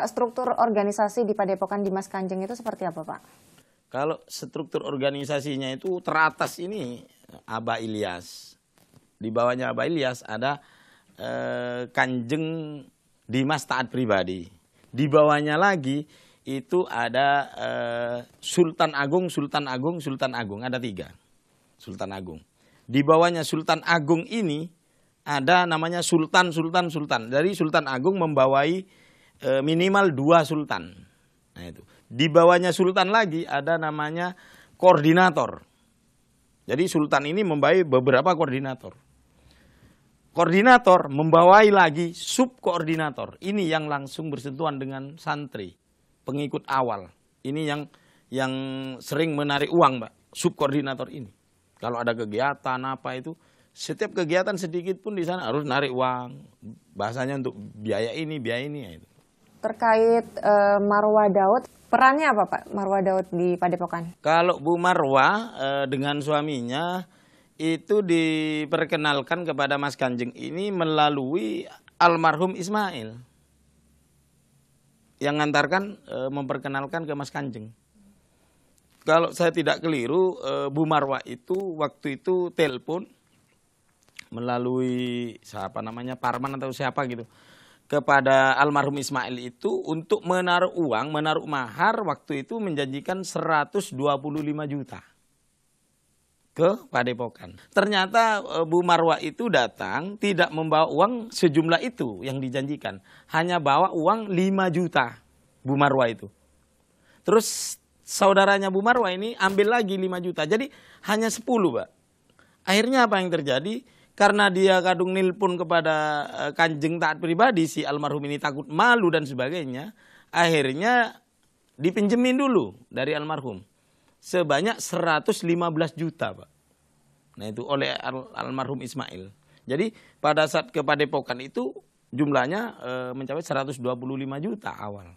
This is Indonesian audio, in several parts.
Pak, struktur organisasi di Padepokan Dimas Kanjeng itu seperti apa, Pak? Kalau struktur organisasinya itu teratas ini Aba Ilyas. Di bawahnya Aba Ilyas ada eh, Kanjeng Dimas Taat Pribadi. Di bawahnya lagi itu ada eh, Sultan Agung, Sultan Agung, Sultan Agung. Ada tiga Sultan Agung. Di bawahnya Sultan Agung ini ada namanya Sultan, Sultan, Sultan. Dari Sultan Agung membawai Eh, minimal dua sultan. Nah itu. Di bawahnya sultan lagi ada namanya koordinator. Jadi sultan ini membawai beberapa koordinator. Koordinator membawai lagi subkoordinator. Ini yang langsung bersentuhan dengan santri, pengikut awal. Ini yang yang sering menarik uang, Mbak. Subkoordinator ini. Kalau ada kegiatan apa itu, setiap kegiatan sedikit pun di sana harus narik uang. Bahasanya untuk biaya ini, biaya ini. Ya itu terkait uh, eh, Marwa Daud. Perannya apa Pak Marwa Daud di Padepokan? Kalau Bu Marwa uh, eh, dengan suaminya itu diperkenalkan kepada Mas Kanjeng ini melalui almarhum Ismail. Yang ngantarkan e, memperkenalkan ke Mas Kanjeng. Kalau saya tidak keliru, Bu Marwa itu waktu itu telepon melalui siapa namanya Parman atau siapa gitu kepada almarhum Ismail itu untuk menaruh uang, menaruh mahar waktu itu menjanjikan 125 juta ke Padepokan. Ternyata e, Bu Marwa itu datang tidak membawa uang sejumlah itu yang dijanjikan. Hanya bawa uang 5 juta Bu Marwa itu. Terus saudaranya Bu Marwa ini ambil lagi 5 juta. Jadi hanya 10 Pak. Akhirnya apa yang terjadi? karena dia kadung nilpun kepada eh, kanjeng taat pribadi si almarhum ini takut malu dan sebagainya akhirnya dipinjemin dulu dari almarhum sebanyak 115 juta pak nah itu oleh al almarhum Ismail jadi pada saat kepadepokan itu jumlahnya e, mencapai 125 juta awal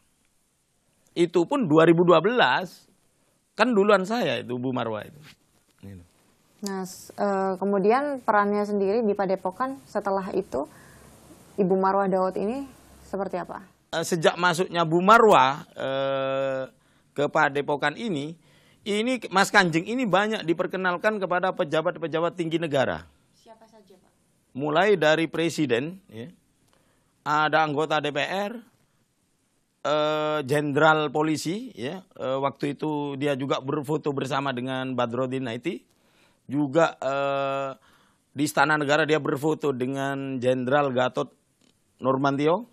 itu pun 2012 kan duluan saya itu Bu Marwa itu Nah, e, kemudian perannya sendiri di Padepokan setelah itu Ibu Marwah Daud ini seperti apa? Eh, sejak masuknya Bu Marwah e, ke Padepokan ini, ini Mas Kanjeng ini banyak diperkenalkan kepada pejabat-pejabat tinggi negara. Siapa saja, Pak? Mulai dari presiden, ya, ada anggota DPR, jenderal e, polisi, ya, e, waktu itu dia juga berfoto bersama dengan Badrodin Naiti juga eh, di Istana Negara dia berfoto dengan Jenderal Gatot Nurmantio,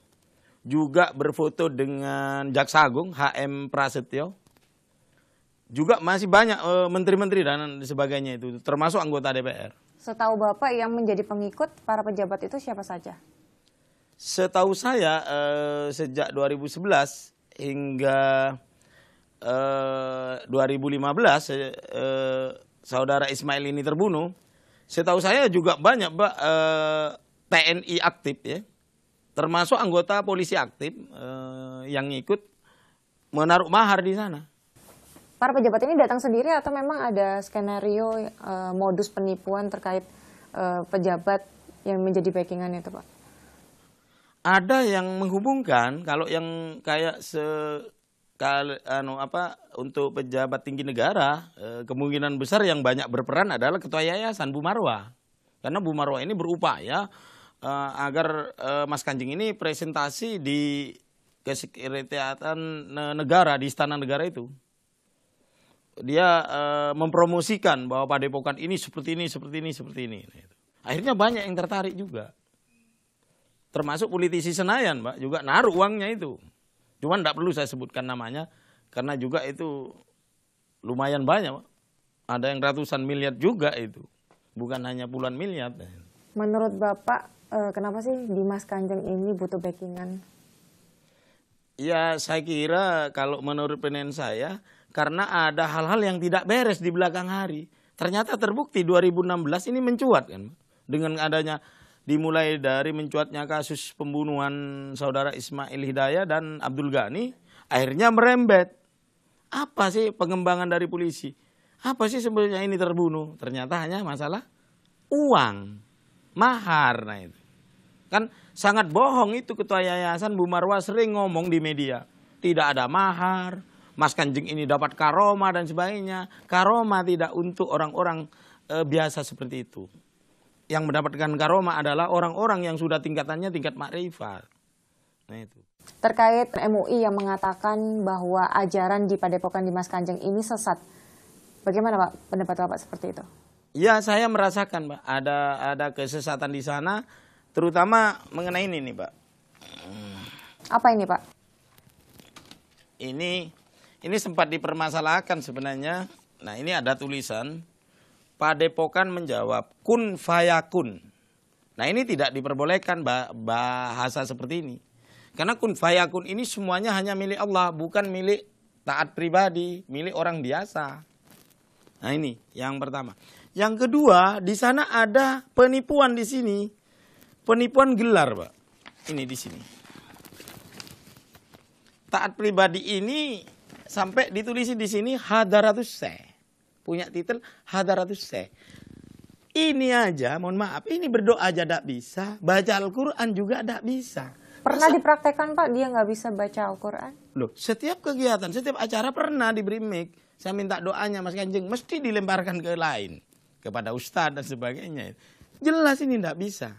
juga berfoto dengan Jaksa Agung HM Prasetyo, juga masih banyak eh, menteri-menteri dan sebagainya itu, termasuk anggota DPR. Setahu Bapak yang menjadi pengikut para pejabat itu siapa saja? Setahu saya eh, sejak 2011 hingga 2015 eh, saudara Ismail ini terbunuh, setahu saya juga banyak Pak eh, TNI aktif ya, termasuk anggota polisi aktif eh, yang ikut menaruh mahar di sana. Para pejabat ini datang sendiri atau memang ada skenario eh, modus penipuan terkait eh, pejabat yang menjadi backingan itu Pak? Ada yang menghubungkan, kalau yang kayak se kalau anu apa untuk pejabat tinggi negara eh, kemungkinan besar yang banyak berperan adalah ketua yayasan Bu Marwa karena Bu Marwa ini berupaya eh, agar eh, Mas Kanjeng ini presentasi di kesekretariatan negara di istana negara itu dia mempromosikan bahwa Padepokan ini seperti ini seperti ini seperti ini gitu. akhirnya banyak yang tertarik juga termasuk politisi Senayan Mbak juga naruh uangnya itu Cuman tidak perlu saya sebutkan namanya karena juga itu lumayan banyak. Ada yang ratusan miliar juga itu. Bukan hanya puluhan miliar. Menurut Bapak, eh, kenapa sih Dimas Kanjeng ini butuh backingan? Ya saya kira kalau menurut penen saya karena ada hal-hal yang tidak beres di belakang hari. Ternyata terbukti 2016 ini mencuat kan dengan adanya dimulai dari mencuatnya kasus pembunuhan saudara Ismail Hidayah dan Abdul Ghani akhirnya merembet. Apa sih pengembangan dari polisi? Apa sih sebenarnya ini terbunuh? Ternyata hanya masalah uang, mahar. Nah itu. Kan sangat bohong itu ketua yayasan Bu Marwa sering ngomong di media. Tidak ada mahar, Mas Kanjeng ini dapat karoma dan sebagainya. Karoma tidak untuk orang-orang e, biasa seperti itu yang mendapatkan karomah adalah orang-orang yang sudah tingkatannya tingkat makrifat. Nah itu. Terkait MUI yang mengatakan bahwa ajaran di Padepokan Dimas Kanjeng ini sesat. Bagaimana Pak pendapat Bapak seperti itu? Ya, saya merasakan, Pak, ada ada kesesatan di sana terutama mengenai ini nih, Pak. Apa ini, Pak? Ini ini sempat dipermasalahkan sebenarnya. Nah, ini ada tulisan Padepokan menjawab, kun fayakun. Nah ini tidak diperbolehkan bahasa seperti ini. Karena kun fayakun ini semuanya hanya milik Allah, bukan milik taat pribadi, milik orang biasa. Nah ini yang pertama. Yang kedua, di sana ada penipuan di sini. Penipuan gelar, Pak. Ini di sini. Taat pribadi ini sampai ditulis di sini hadaratus se punya titel hadaratus syekh. Ini aja, mohon maaf, ini berdoa aja tidak bisa, baca Al-Quran juga tidak bisa. Pernah Masa, dipraktekan Pak dia nggak bisa baca Al-Quran? Loh, setiap kegiatan, setiap acara pernah diberi mic. Saya minta doanya Mas Kanjeng, mesti dilemparkan ke lain. Kepada Ustadz dan sebagainya. Jelas ini tidak bisa.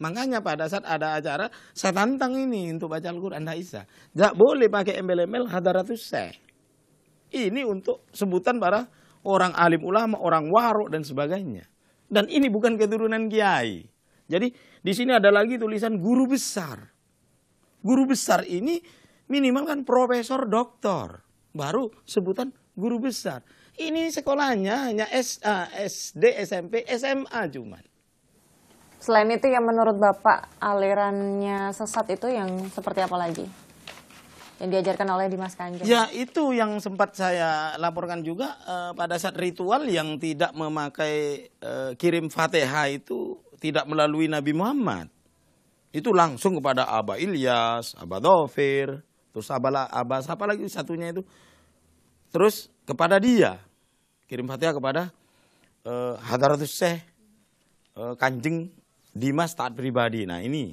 Makanya pada saat ada acara, saya tantang ini untuk baca Al-Quran, tidak bisa. Tidak boleh pakai embel-embel hadaratus saya. Ini untuk sebutan para orang alim ulama, orang warok dan sebagainya. Dan ini bukan keturunan kiai. Jadi di sini ada lagi tulisan guru besar. Guru besar ini minimal kan profesor doktor. Baru sebutan guru besar. Ini sekolahnya hanya SD, SMP, SMA cuman. Selain itu yang menurut Bapak alirannya sesat itu yang seperti apa lagi? yang diajarkan oleh Dimas Kanjeng. Ya, itu yang sempat saya laporkan juga uh, pada saat ritual yang tidak memakai uh, kirim Fatihah itu tidak melalui Nabi Muhammad. Itu langsung kepada Aba Ilyas, Aba Dofir terus Aba, Aba siapa lagi satunya itu. Terus kepada dia, kirim Fatihah kepada uh, eh, Hadaratus Syekh, uh, Kanjeng Dimas taat pribadi. Nah ini,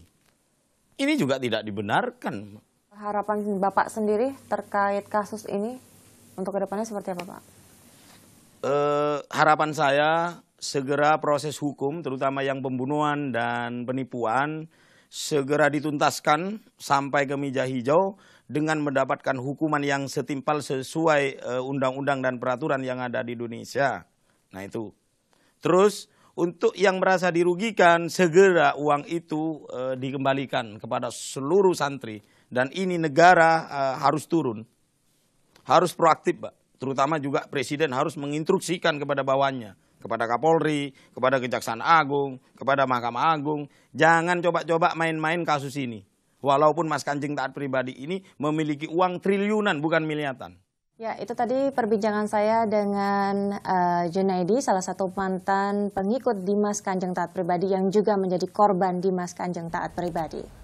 ini juga tidak dibenarkan Harapan Bapak sendiri terkait kasus ini untuk kedepannya seperti apa Pak? Uh, harapan saya segera proses hukum terutama yang pembunuhan dan penipuan segera dituntaskan sampai ke meja hijau dengan mendapatkan hukuman yang setimpal sesuai eh, undang-undang uh, dan peraturan yang ada di Indonesia. Nah itu. Terus untuk yang merasa dirugikan segera uang itu e, dikembalikan kepada seluruh santri dan ini negara e, harus turun harus proaktif Pak terutama juga presiden harus menginstruksikan kepada bawahnya, kepada Kapolri, kepada Kejaksaan Agung, kepada Mahkamah Agung, jangan coba-coba main-main kasus ini. Walaupun Mas Kanjeng taat pribadi ini memiliki uang triliunan bukan miliatan. Ya, itu tadi perbincangan saya dengan uh, Junaidi, salah satu mantan pengikut Dimas Kanjeng Taat Pribadi yang juga menjadi korban Dimas Kanjeng Taat Pribadi.